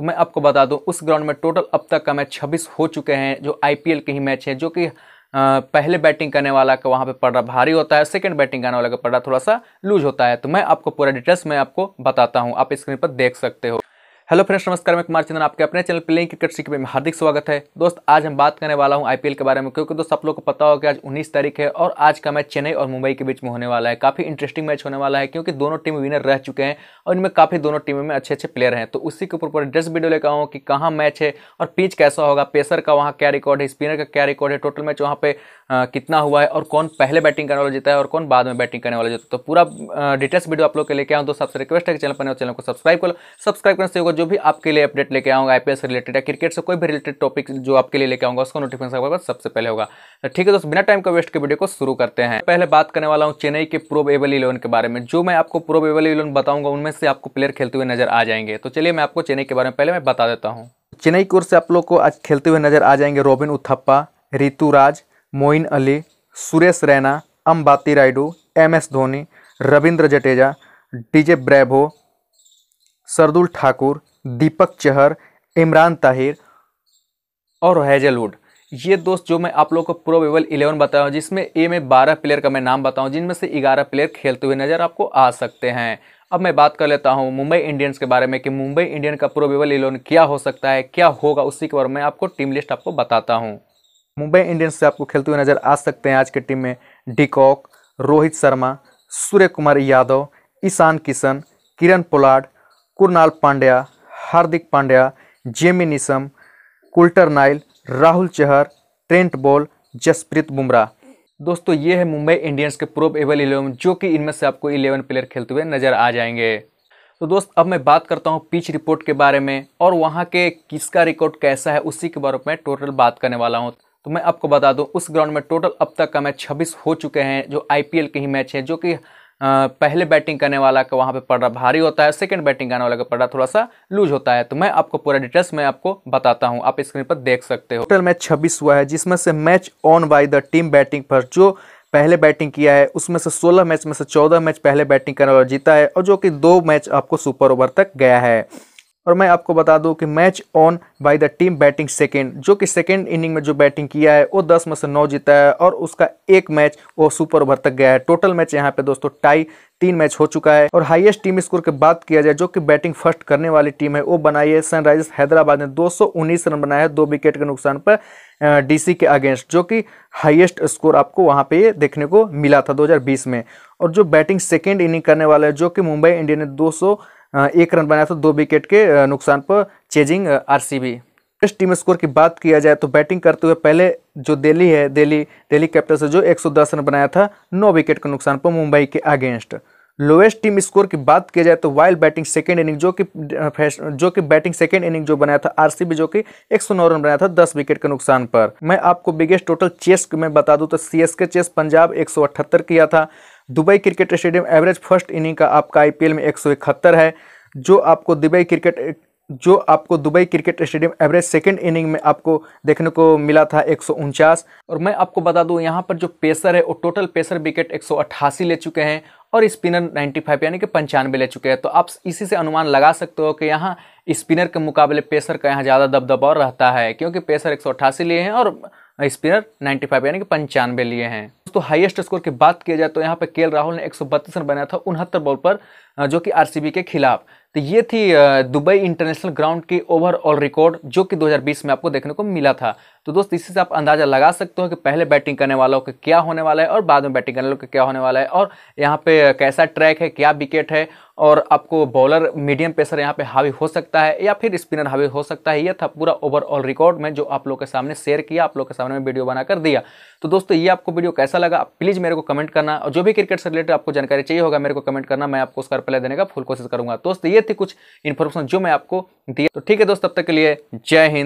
तो मैं आपको बता दूं उस ग्राउंड में टोटल अब तक का मैच छब्बीस हो चुके हैं जो आईपीएल के ही मैच हैं जो कि पहले बैटिंग करने वाला का वहाँ पे पड़ रहा भारी होता है सेकंड बैटिंग करने वाला का पड़ रहा थोड़ा सा लूज होता है तो मैं आपको पूरा डिटेल्स में आपको बताता हूँ आप स्क्रीन पर देख सकते हो हेलो फ्रेंड्स नमस्कार मैं कुमार चंदन आपके अपने चैनल प्लेइंग क्रिकेट सीख में हार्दिक स्वागत है दोस्त आज हम बात करने वाला हूं आईपीएल के बारे में क्योंकि दोस्त आप लोग को पता होगा कि आज 19 तारीख है और आज का मैच चेन्नई और मुंबई के बीच में होने वाला है काफ़ी इंटरेस्टिंग मैच होने वाला है क्योंकि दोनों टीम विनर रह चुके हैं और इनमें काफ़ी दोनों टीमों में अच्छे अच्छे प्लेयर हैं तो उसी के ऊपर पूरा ड्रेस वीडियो लेकर आऊँ कि कहाँ मैच है और पिच कैसा होगा पेसर का वहाँ क्या रिकॉर्ड है स्पिनर का क्या रिकॉर्ड है टोटल मैच वहाँ पे कितना हुआ है और कौन पहले बैटिंग करने वाला जीता है और कौन बाद में बैटिंग करने वाला जीता है तो पूरा डिटेल्स वीडियो आप लोग के लेके आऊँ दोस्त आपसे रिक्वेस्ट है कि चैनल पर चैनल को सब्सक्राइब करो सब्सक्राइब करने से जो भी आपके लिए अपडेट लेके आऊंगा आईपीएस रिलेटेड या क्रिकेट से कोई भी रिलेटेड टॉपिक जो आपके लिए लेके आऊंगा उसका नोटिफिकेशन आपके पास सबसे पहले होगा तो ठीक है दोस्तों बिना टाइम का वेस्ट के वीडियो को शुरू करते हैं पहले बात करने वाला हूँ चेन्नई के प्रोबेबल इलेवन के बारे में जो मैं आपको प्रोबेबल इलेवन बताऊंगा उनमें से आपको प्लेयर खेलते हुए नजर आ जाएंगे तो चलिए मैं आपको चेन्नई के बारे में पहले मैं बता देता हूँ चेन्नई की ओर से आप लोग को आज खेलते हुए नजर आ जाएंगे Robin Uthappa Ruturaj Moeen Ali Suresh Raina Ambati Rayudu M S Dhoni Ravindra Jadeja DJ Bravo Shardul Thakur Deepak Chahar Imran Tahir और हैजलवुड ये दोस्त जो मैं आप लोग को प्रो वेवल इलेवन बताया जिसमें ए में बारह प्लेयर का मैं नाम बताऊँ जिनमें से ग्यारह प्लेयर खेलते हुए नज़र आपको आ सकते हैं अब मैं बात कर लेता हूँ मुंबई इंडियंस के बारे में कि मुंबई इंडियन का प्रोबेबल इलेवन क्या हो सकता है क्या होगा उसी के बारे में आपको टीम लिस्ट आपको बताता हूँ मुंबई इंडियंस से आपको खेलते हुए नज़र आ सकते हैं आज की टीम में de Kock Rohit Sharma Surya Kumar Yadav Ishan Kishan Kieron Pollard Krunal Pandya Hardik Pandya Jimmy Neesham Coulter Nile Rahul Chahar Trent Boult Jasprit Bumrah दोस्तों ये है मुंबई इंडियंस के प्रोब एवल इलेवन जो कि इनमें से आपको इलेवन प्लेयर खेलते हुए नज़र आ जाएंगे तो दोस्त अब मैं बात करता हूँ पिच रिपोर्ट के बारे में और वहाँ के किसका रिकॉर्ड कैसा है उसी के बारे में टोटल बात करने वाला हूँ तो मैं आपको बता दूँ उस ग्राउंड में टोटल अब तक का मैच छब्बीस हो चुके हैं जो आई के ही मैच हैं जो कि पहले बैटिंग करने वाला का वहाँ पे पड़ रहा भारी होता है सेकंड बैटिंग करने वाला का पड़ा थोड़ा सा लूज होता है तो मैं आपको पूरा डिटेल्स में आपको बताता हूँ आप स्क्रीन पर देख सकते हो टोटल मैच छब्बीस हुआ है जिसमें से match won by the team batting पर जो पहले बैटिंग किया है उसमें से 16 मैच में से 14 मैच पहले बैटिंग करने वाला जीता है और जो कि दो मैच आपको सुपर ओवर तक गया है और मैं आपको बता दूं कि match won by the team batting second जो कि सेकेंड इनिंग में जो बैटिंग किया है वो दस में से नौ जीता है और उसका एक मैच वो सुपर ओवर तक गया है टोटल मैच यहाँ पे दोस्तों टाई तीन मैच हो चुका है और हाईएस्ट टीम स्कोर की बात किया जाए जो कि बैटिंग फर्स्ट करने वाली टीम है वो बनाई है सनराइजर्स हैदराबाद ने दो रन बनाया है दो विकेट के नुकसान पर डीसी के अगेंस्ट जो कि हाईएस्ट स्कोर आपको वहां पे देखने को मिला था 2020 में और जो बैटिंग सेकेंड इनिंग करने वाला है जो कि मुंबई इंडियन ने दो एक रन बनाया था तो दो विकेट के नुकसान पर चेजिंग आरसीबी इस टीम स्कोर की बात किया जाए तो बैटिंग करते हुए पहले जो दिल्ली है दिल्ली दिल्ली कैपिटल्स जो 110 रन बनाया था नौ विकेट के नुकसान पर मुंबई के अगेंस्ट लोएस्ट टीम स्कोर की बात की जाए तो वाइल बैटिंग सेकेंड इनिंग जो कि जो कि बैटिंग सेकेंड इनिंग जो बनाया था आरसीबी जो कि एक रन बनाया था दस विकेट के नुकसान पर मैं आपको बिगेस्ट टोटल चेस में बता दूं तो सीएसके चेस पंजाब एक किया था Dubai cricket stadium average first inning का आपका आई में एक है जो आपको दुबई क्रिकेट जो आपको Dubai cricket stadium average second inning में आपको देखने को मिला था एक और मैं आपको बता दूं यहाँ पर जो पेसर है वो टोटल पेसर विकेट एक ले चुके हैं और स्पिनर 95 यानी कि पंचानवे ले चुके हैं तो आप इसी से अनुमान लगा सकते हो कि यहाँ स्पिनर के मुकाबले पेसर का यहाँ ज़्यादा दबदबाव रहता है क्योंकि पेसर एक लिए हैं और स्पिनर 95 यानी कि पंचानवे लिए हैं दोस्तों हाईएस्ट स्कोर की बात किया जाए तो यहाँ पर के राहुल ने एक रन बनाया था उनहत्तर बॉल पर जो कि आर के खिलाफ तो ये थी दुबई इंटरनेशनल ग्राउंड की ओवरऑल रिकॉर्ड जो कि 2020 में आपको देखने को मिला था तो दोस्त इसी से आप अंदाज़ा लगा सकते हो कि पहले बैटिंग करने वालों का क्या होने वाला है और बाद में बैटिंग करने वालों का क्या होने वाला है और यहाँ पे कैसा ट्रैक है क्या विकेट है और आपको बॉलर मीडियम पेसर यहाँ पे हावी हो सकता है या फिर स्पिनर हावी हो सकता है यह था पूरा ओवरऑल रिकॉर्ड में जो आप लोग के सामने शेयर किया आप लोग के सामने वीडियो बनाकर दिया तो दोस्तों ये आपको वीडियो कैसा लगा प्लीज़ मेरे को कमेंट करना और जो भी क्रिकेट से रिलेटेड आपको जानकारी चाहिए होगा मेरे को कमेंट करना मैं आपको उसका रिप्लाई देने का फुल कोशिश करूँगा दोस्त ये थी कुछ इन्फॉर्मेशन जो मैं आपको दिया तो ठीक है दोस्त तब तक के लिए जय हिंद